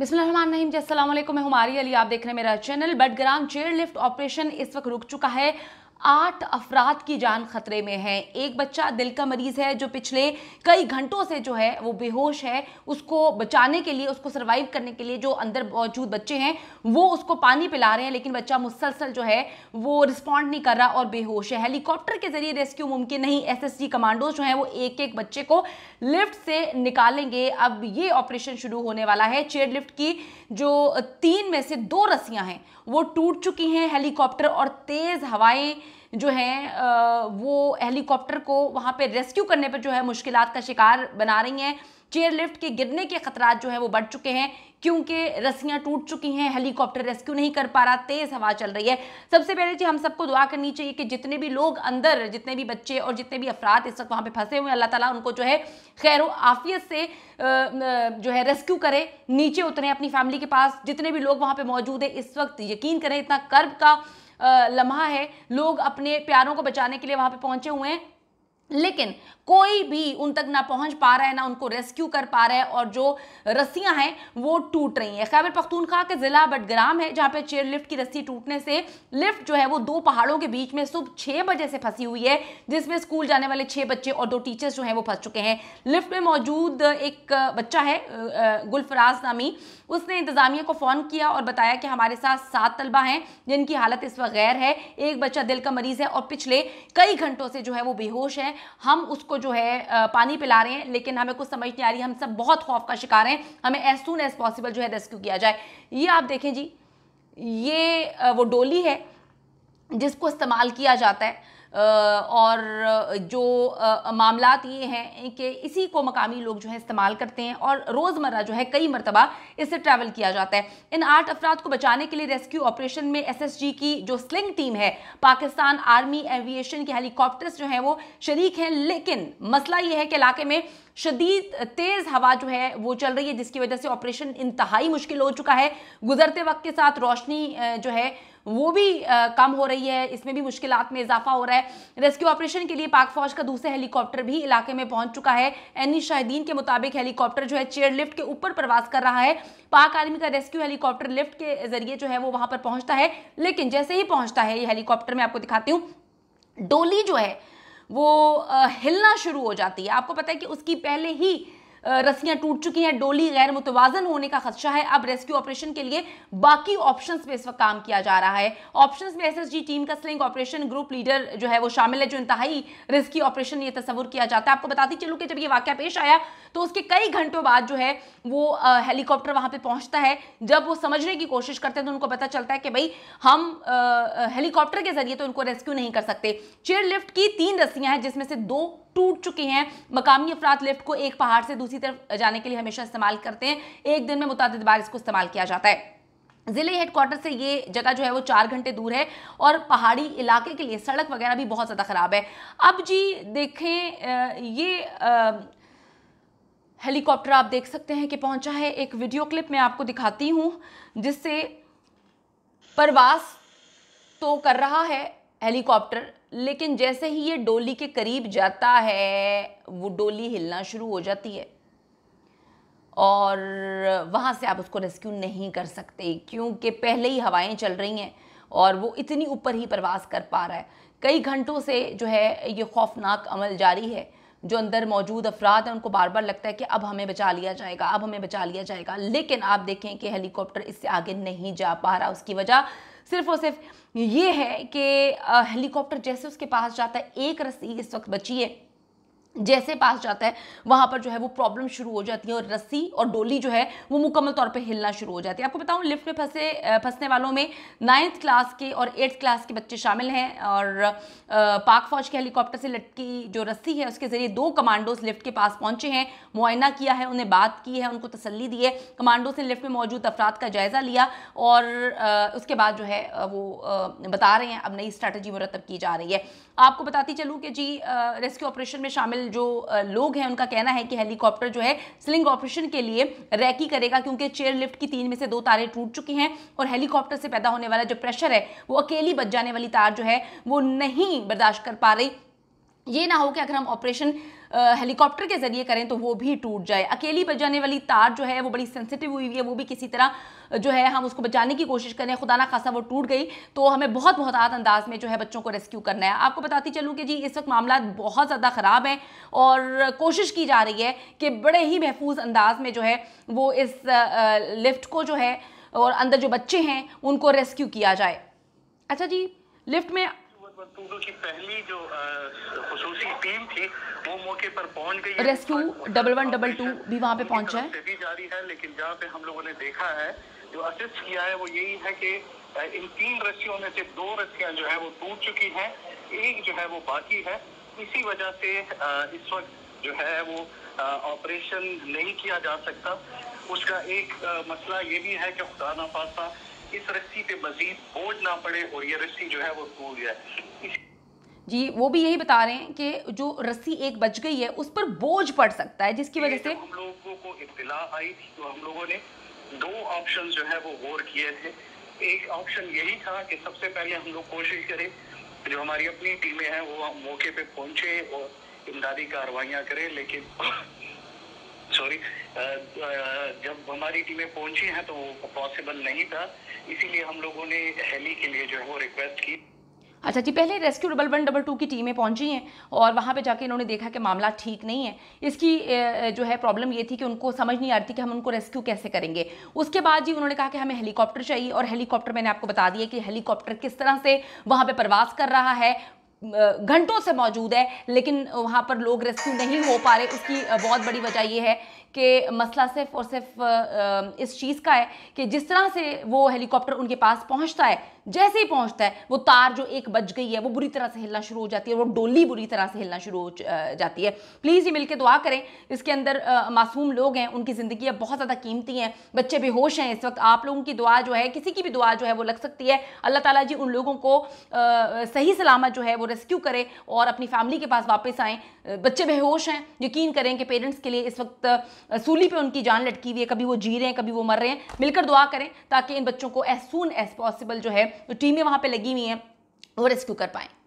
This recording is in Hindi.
बिस्मिल्लाम जी असल मैं हमारी अली आप देख रहे हैं मेरा चैनल बटग्राम लिफ्ट ऑपरेशन इस वक्त रुक चुका है आठ अफराद की जान खतरे में है एक बच्चा दिल का मरीज़ है जो पिछले कई घंटों से जो है वो बेहोश है उसको बचाने के लिए उसको सर्वाइव करने के लिए जो अंदर मौजूद बच्चे हैं वो उसको पानी पिला रहे हैं लेकिन बच्चा मुसलसल जो है वो रिस्पॉन्ड नहीं कर रहा और बेहोश है हेलीकॉप्टर के जरिए रेस्क्यू मुमकिन नहीं एसएसजी कमांडो जो हैं वो एक एक बच्चे को लिफ्ट से निकालेंगे अब ये ऑपरेशन शुरू होने वाला है चेयर लिफ्ट की जो तीन में से दो रस्सियां हैं वो टूट चुकी हैं हेलीकॉप्टर और तेज़ हवाएं जो है वो हेलीकॉप्टर को वहाँ पर रेस्क्यू करने पर जो है मुश्किल का शिकार बना रही हैं चेयरलिफ्ट के गिरने के खतरा जो है वो बढ़ चुके हैं क्योंकि रस्सियां टूट चुकी हैं हेलीकॉप्टर रेस्क्यू नहीं कर पा रहा तेज हवा चल रही है सबसे पहले जी हम सबको दुआ करनी चाहिए कि जितने भी लोग अंदर जितने भी बच्चे और जितने भी अफराद इस वक्त वहां पे फंसे हुए हैं अल्लाह ताला उनको जो है खैर आफियत से जो है रेस्क्यू करे नीचे उतरे अपनी फैमिली के पास जितने भी लोग वहां पर मौजूद है इस वक्त यकीन करें इतना कर्ब का लम्हा है लोग अपने प्यारों को बचाने के लिए वहां पर पहुंचे हुए हैं लेकिन कोई भी उन तक ना पहुंच पा रहा है ना उनको रेस्क्यू कर पा रहा है और जो रस्सियां हैं वो टूट रही हैं खैबर पख्तूनखा के ज़िला बटग्राम है जहां पे चेयर लिफ्ट की रस्सी टूटने से लिफ्ट जो है वो दो पहाड़ों के बीच में सुबह छः बजे से फंसी हुई है जिसमें स्कूल जाने वाले छः बच्चे और दो टीचर्स जो हैं वो फंस चुके हैं लिफ्ट में मौजूद एक बच्चा है गुलफराज नामी उसने इंतज़ामिया को फ़ोन किया और बताया कि हमारे साथ सात तलबा हैं जिनकी हालत इस वक्त गैर है एक बच्चा दिल का मरीज़ है और पिछले कई घंटों से जो है वो बेहोश है हम उसको जो है पानी पिला रहे हैं लेकिन हमें कुछ समझ नहीं आ रही हम सब बहुत खौफ का शिकार हैं हमें एज सुन एज पॉसिबल जो है रेस्क्यू किया जाए ये आप देखें जी ये वो डोली है जिसको इस्तेमाल किया जाता है और जो मामला ये हैं कि इसी को मकामी लोग जो है इस्तेमाल करते हैं और रोज़मर्रा जो है कई मरतबा इससे ट्रैवल किया जाता है इन आठ अफराद को बचाने के लिए रेस्क्यू ऑपरेशन में एस की जो स्लिंग टीम है पाकिस्तान आर्मी एविएशन के हेलीकॉप्टर्स जो हैं वो शरीक हैं लेकिन मसला ये है कि इलाके में शदीद तेज़ हवा जो है वो चल रही है जिसकी वजह से ऑपरेशन इंतहाई मुश्किल हो चुका है गुजरते वक्त के साथ रोशनी जो है वो भी कम हो रही है इसमें भी मुश्किल में इजाफा हो रहा है रेस्क्यू ऑपरेशन के लिए पाक फौज का दूसरा हेलीकॉप्टर भी इलाके में पहुंच चुका है एनी शाहिदीन के मुताबिक हेलीकॉप्टर जो है चेयरलिफ्ट के ऊपर प्रवास कर रहा है पाक आर्मी का रेस्क्यू हेलीकॉप्टर लिफ्ट के जरिए जो है वो वहां पर पहुंचता है लेकिन जैसे ही पहुंचता है ये हेलीकॉप्टर मैं आपको दिखाती हूँ डोली जो है वो हिलना शुरू हो जाती है आपको पता है कि उसकी पहले ही रस्सियां टूट चुकी हैं डोली गैर मुतवाजन होने का खदशा है अब रेस्क्यू ऑपरेशन के लिए बाकी ऑप्शन पे इस वक्त काम किया जा रहा है ऑप्शन में एस टीम का स्लिंग ऑपरेशन ग्रुप लीडर जो है वो शामिल है जो इंतहाई रिस्की ऑपरेशन ये तस्वुर किया जाता है आपको बताती चलू कि जब ये वाक्य पेश आया तो उसके कई घंटों बाद जो है वो हेलीकॉप्टर वहां पर पहुंचता है जब वो समझने की कोशिश करते हैं तो उनको पता चलता है कि भाई हम हेलीकॉप्टर के जरिए तो उनको रेस्क्यू नहीं कर सकते चेयर लिफ्ट की तीन रस्सियां हैं जिसमें से दो टूट चुकी हैं मकामी अफराद लिफ्ट को एक पहाड़ से दूसरी दूसरी तरफ जाने के लिए हमेशा इस्तेमाल करते हैं एक दिन में मुताद बार इसको इस्तेमाल किया जाता है ज़िले हेडक्वार्टर से ये जगह जो है वो चार घंटे दूर है और पहाड़ी इलाके के लिए सड़क वगैरह भी बहुत ज़्यादा ख़राब है अब जी देखें ये हेलीकॉप्टर आप देख सकते हैं कि पहुंचा है एक वीडियो क्लिप मैं आपको दिखाती हूं जिससे प्रवास तो कर रहा है हेलीकॉप्टर लेकिन जैसे ही ये डोली के करीब जाता है वो डोली हिलना शुरू हो जाती है और वहाँ से आप उसको रेस्क्यू नहीं कर सकते क्योंकि पहले ही हवाएं चल रही हैं और वो इतनी ऊपर ही प्रवास कर पा रहा है कई घंटों से जो है ये खौफनाक अमल जारी है जो अंदर मौजूद अफराद हैं उनको बार बार लगता है कि अब हमें बचा लिया जाएगा अब हमें बचा लिया जाएगा लेकिन आप देखें कि हेलीकॉप्टर इससे आगे नहीं जा पा रहा उसकी वजह सिर्फ और सिर्फ ये है कि हेलीकॉप्टर जैसे उसके पास जाता है एक रस्सी इस वक्त बची है जैसे पास जाता है वहाँ पर जो है वो प्रॉब्लम शुरू हो जाती है और रस्सी और डोली जो है वो मुकम्मल तौर पे हिलना शुरू हो जाती है आपको बताऊँ लिफ्ट में फंसे फंसने वालों में नाइन्थ क्लास के और एट्थ क्लास के बच्चे शामिल हैं और पाक फौज के हेलीकॉप्टर से लटकी जो रस्सी है उसके ज़रिए दो कमांडोज लिफ्ट के पास पहुँचे हैं मुआयना किया है उन्हें बात की है उनको तसली दी है कमांडोज ने लिफ्ट में मौजूद अफराद का जायज़ा लिया और उसके बाद जो है वो बता रहे हैं अब नई स्ट्रैटेजी मुरतब की जा रही है आपको बताती चलूँ कि जी रेस्क्यू ऑपरेशन में शामिल जो लोग हैं उनका कहना है कि हेलीकॉप्टर जो है स्लिंग ऑपरेशन के लिए रैकी करेगा क्योंकि चेयर लिफ्ट की तीन में से दो तारें टूट चुकी हैं और हेलीकॉप्टर से पैदा होने वाला जो प्रेशर है वो अकेली बच जाने वाली तार जो है वो नहीं बर्दाश्त कर पा रही ये ना हो कि अगर हम ऑपरेशन हेलीकॉप्टर के ज़रिए करें तो वो भी टूट जाए अकेली बजाने वाली तार जो है वो बड़ी सेंसिटिव हुई हुई है वो भी किसी तरह जो है हम उसको बचाने की कोशिश करें खुदा ना खासा वो टूट गई तो हमें बहुत बहुत आत अंदाज में जो है बच्चों को रेस्क्यू करना है आपको बताती चलूँ कि जी इस वक्त मामला बहुत ज़्यादा ख़राब हैं और कोशिश की जा रही है कि बड़े ही महफूज अंदाज में जो है वो इस लिफ्ट को जो है और अंदर जो बच्चे हैं उनको रेस्क्यू किया जाए अच्छा जी लिफ्ट में पहली थी वो मौके पर पहुंच गई rescue double one double two भी वहाँ पे पहुंचा है भी जारी है लेकिन जहाँ पे हम लोगों ने देखा है जो असिस्ट किया है वो यही है कि इन तीन रस्सियों में से दो रस्सिया जो है वो टूट चुकी हैं एक जो है वो बाकी है इसी वजह से इस वक्त जो है वो ऑपरेशन नहीं किया जा सकता उसका एक मसला ये भी है कि खुदा ना पासा इस रस्सी पे मजीद बोझ ना पड़े और ये रस्सी जो है वो टूट जाए जी वो भी यही बता रहे हैं कि जो रस्सी एक बच गई है उस पर बोझ पड़ सकता है जिसकी वजह से हम लोगों को इतला आई थी तो हम लोगों ने दो ऑप्शन जो है वो गौर किए थे एक ऑप्शन यही था कि सबसे पहले हम लोग कोशिश करें जो हमारी अपनी टीमें हैं वो मौके पे पहुंचे और इमदादी कार्रवाइयाँ करें लेकिन सॉरी uh, uh, जब हमारी टीमें पहुंची हैं तो वो पॉसिबल नहीं था इसीलिए हम लोगों ने हेली के लिए जो है वो रिक्वेस्ट की अच्छा जी पहले rescue double one double two की टीमें पहुंची हैं और वहां पे जाके इन्होंने देखा कि मामला ठीक नहीं है इसकी जो है प्रॉब्लम ये थी कि उनको समझ नहीं आ रही थी कि हम उनको रेस्क्यू कैसे करेंगे उसके बाद जी उन्होंने कहा कि हमें हेलीकॉप्टर चाहिए और हेलीकॉप्टर मैंने आपको बता दिया कि हेलीकॉप्टर किस तरह से वहाँ पर प्रवास कर रहा है घंटों से मौजूद है लेकिन वहाँ पर लोग रेस्क्यू नहीं हो पा रहे उसकी बहुत बड़ी वजह ये है कि मसला सिर्फ और सिर्फ इस चीज़ का है कि जिस तरह से वो हेलीकॉप्टर उनके पास पहुँचता है जैसे ही पहुंचता है वो तार जो एक बज गई है वो बुरी तरह से हिलना शुरू हो जाती है वो डोली बुरी तरह से हिलना शुरू हो जाती है प्लीज़ ये मिलकर दुआ करें इसके अंदर मासूम लोग हैं उनकी ज़िंदगी बहुत ज़्यादा कीमती हैं बच्चे बेहोश हैं इस वक्त आप लोगों की दुआ जो है किसी की भी दुआ जो है वो लग सकती है अल्लाह ताला जी उन लोगों को सही सलामत जो है वो रेस्क्यू करें और अपनी फैमिली के पास वापस आएँ बच्चे बेहोश हैं यकीन करें कि पेरेंट्स के लिए इस वक्त सूली पर उनकी जान लटकी हुई है कभी वो जी रहे हैं कभी वो मर रहे हैं मिलकर दुआ करें ताकि इन बच्चों को एज सुन एज पॉसिबल जो है जो तो टीमें वहाँ पर लगी हुई हैं वो रेस्क्यू कर पाएँ